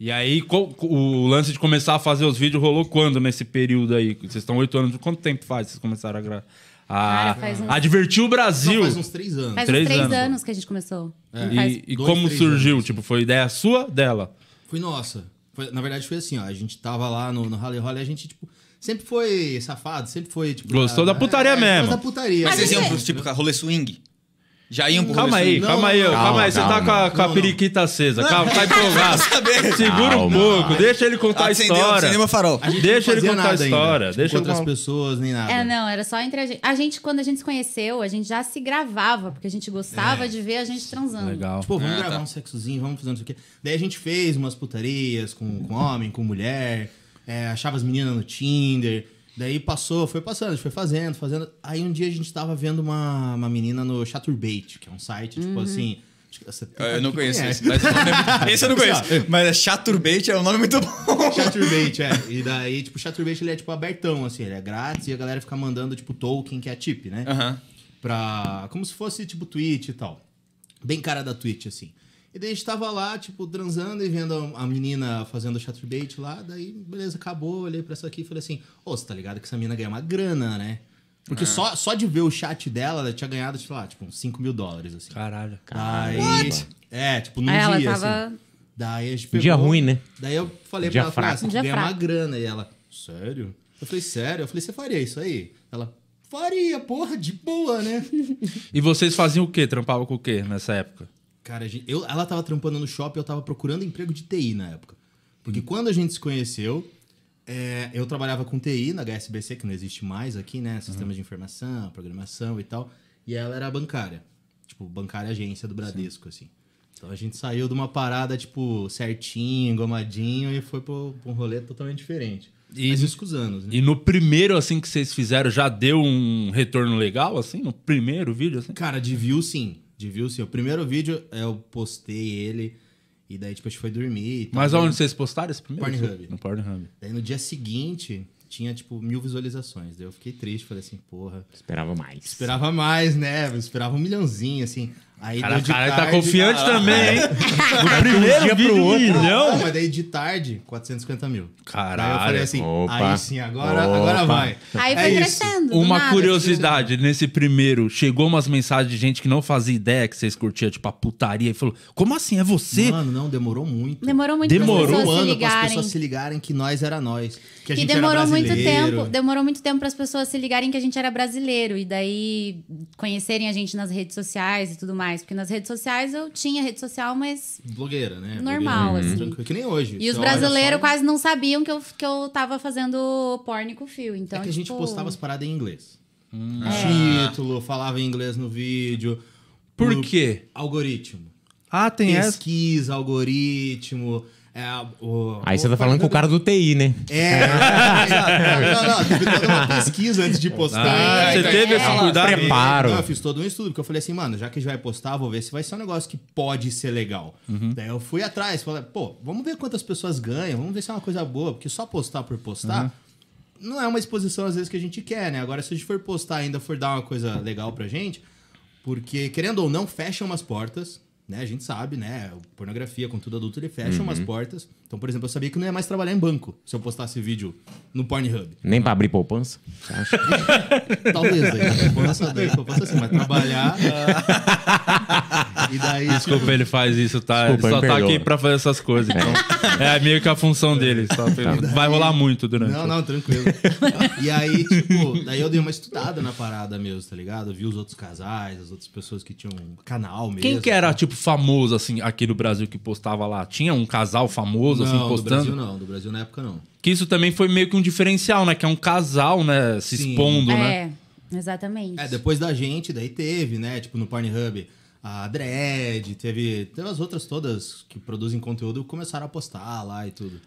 E aí, o lance de começar a fazer os vídeos rolou quando nesse período aí? Vocês estão oito anos. Quanto tempo faz vocês começaram a gravar? A, Cara, uns... o Brasil. Não, faz uns três anos. Faz três uns três anos, anos que a gente começou. É. E, e Dois, como surgiu? Anos. Tipo, foi ideia sua, dela? Foi nossa. Foi, na verdade, foi assim, ó. A gente tava lá no, no Rally Rally, a gente, tipo, sempre foi safado, sempre foi, tipo... Gostou né? da putaria é, mesmo. Gostou da putaria. Mas vocês iam, é. tipo, rolê swing? Já iam pro Calma aí, calma aí, calma, calma aí. Você calma. tá com a, com a não, periquita não. acesa. Calma, tá empolgado. Segura um pouco, deixa ele contar a história. Acendeu farol. deixa ele contar a história. Ainda, tipo, deixa outras pessoas, nem nada. É, não, era só entre a gente. A gente, quando a gente se conheceu, a gente já se gravava, porque a gente gostava é. de ver a gente transando. Legal. Tipo, vamos ah, gravar tá. um sexozinho, vamos fazer não sei o quê. Daí a gente fez umas putarias com, com homem, com mulher, é, achava as meninas no Tinder. Daí passou, foi passando, a gente foi fazendo, fazendo. Aí um dia a gente tava vendo uma, uma menina no Chaturbate, que é um site, tipo uhum. tipo assim. É eu não conheço esse. Mas é esse eu não assim, conheço. mas é Chaturbate, é um nome muito bom. Chaturbate, é. E daí, tipo, Chaturbate ele é tipo abertão, assim, ele é grátis e a galera fica mandando, tipo, token, que é a tip, né? Uhum. Pra. Como se fosse, tipo, Twitch e tal. Bem cara da Twitch, assim. E daí a gente tava lá, tipo, transando e vendo a menina fazendo chatbait lá. Daí, beleza, acabou. Olhei pra essa aqui e falei assim: Ô, você tá ligado que essa menina ganha uma grana, né? Porque é. só, só de ver o chat dela, ela tinha ganhado, sei lá, tipo, uns 5 mil dólares, assim. Caralho. Caralho. é, tipo, num Aí dia, tava... assim. Daí a gente pegou, Dia ruim, né? Daí eu falei dia pra ela, ah, fraco. ganha uma grana. E ela, sério? Eu falei, sério? Eu falei, você faria isso aí? Ela, faria, porra, de boa, né? e vocês faziam o quê? Trampavam com o quê nessa época? Cara, gente, eu, ela tava trampando no shopping, eu tava procurando emprego de TI na época. Porque hum. quando a gente se conheceu, é, eu trabalhava com TI na HSBC, que não existe mais aqui, né? Uhum. Sistemas uhum. de informação, programação e tal. E ela era bancária. Tipo, bancária agência do Bradesco, Sim. assim. Então a gente saiu de uma parada, tipo, certinho, engomadinho, e foi pra um rolê totalmente diferente. E, Mas isso com os anos, né? E no primeiro, assim, que vocês fizeram, já deu um retorno legal, assim? No primeiro vídeo, assim? Cara, de view, sim de views. o primeiro vídeo eu postei ele e daí tipo, a gente foi dormir. Mas onde vocês postaram esse primeiro? Pornhub. No Pornhub. Daí no dia seguinte tinha tipo mil visualizações. Daí eu fiquei triste, falei assim, porra. Esperava mais. Esperava mais, né? Eu esperava um milhãozinho, assim. Aí cara, de cara tá tarde, tá confiante cara, né? também, hein? Do primeiro dia pro outro. Milhão? Não, mas daí de tarde, 450 mil. Caralho. Aí eu falei assim, opa, aí sim, agora, agora vai. Aí foi é crescendo. Uma nada, assim, curiosidade, né? nesse primeiro, chegou umas mensagens de gente que não fazia ideia que vocês curtiam, tipo, a putaria, e falou, como assim, é você? Mano, não, demorou muito. Demorou muito demorou um ano para as pessoas se ligarem que nós era nós. Que a gente e demorou muito tempo, demorou muito tempo para as pessoas se ligarem que a gente era brasileiro. E daí conhecerem a gente nas redes sociais e tudo mais mais. Porque nas redes sociais eu tinha rede social, mas. Blogueira, né? Normal, Blogueira, né? assim. Tranquilo. Que nem hoje. E os brasileiros só... quase não sabiam que eu, que eu tava fazendo porn com o fio. Então, é que a gente tipo postava as paradas em inglês. Hum. É. Título, falava em inglês no vídeo. Por quê? Algoritmo. Ah, tem Pesquisa, essa? Pesquisa, algoritmo. É, o, Aí você tá falando com o cara do TI, né? É é, é. é. Não, não, não, tive toda uma pesquisa antes de postar. Ah, você teve esse cuidado? Preparo. Não, eu fiz todo um estudo, porque eu falei assim, mano, já que já vai postar, vou ver se vai ser um negócio que pode ser legal. Uhum. Daí eu fui atrás, falei, pô, vamos ver quantas pessoas ganham, vamos ver se é uma coisa boa, porque só postar por postar... Uhum não é uma exposição às vezes que a gente quer, né? Agora, se a gente for postar ainda, for dar uma coisa legal pra gente, porque, querendo ou não, fecha umas portas, né? A gente sabe, né? Pornografia, conteúdo adulto, ele fecha uhum. umas portas. Então, por exemplo, eu sabia que não ia mais trabalhar em banco se eu postasse vídeo no Pornhub. Nem para abrir poupança? Talvez, aí. Poupança, daí, poupança assim, mas trabalhar... E daí, ah, Desculpa, tipo... ele faz isso, tá? Desculpa, ele só tá aqui pra fazer essas coisas. Então, é. é meio que a função dele. Daí... Vai rolar muito durante. Não, não, tranquilo. e aí, tipo, daí eu dei uma estudada na parada mesmo, tá ligado? viu vi os outros casais, as outras pessoas que tinham canal mesmo. Quem que era, tipo, famoso, assim, aqui no Brasil que postava lá? Tinha um casal famoso, não, assim, postando? não Do Brasil não, do Brasil na época não. Que isso também foi meio que um diferencial, né? Que é um casal, né? Se Sim. expondo, é, né? É, exatamente. É, depois da gente, daí teve, né? Tipo, no Pornhub a Dread, teve, teve as outras todas que produzem conteúdo começaram a postar lá e tudo.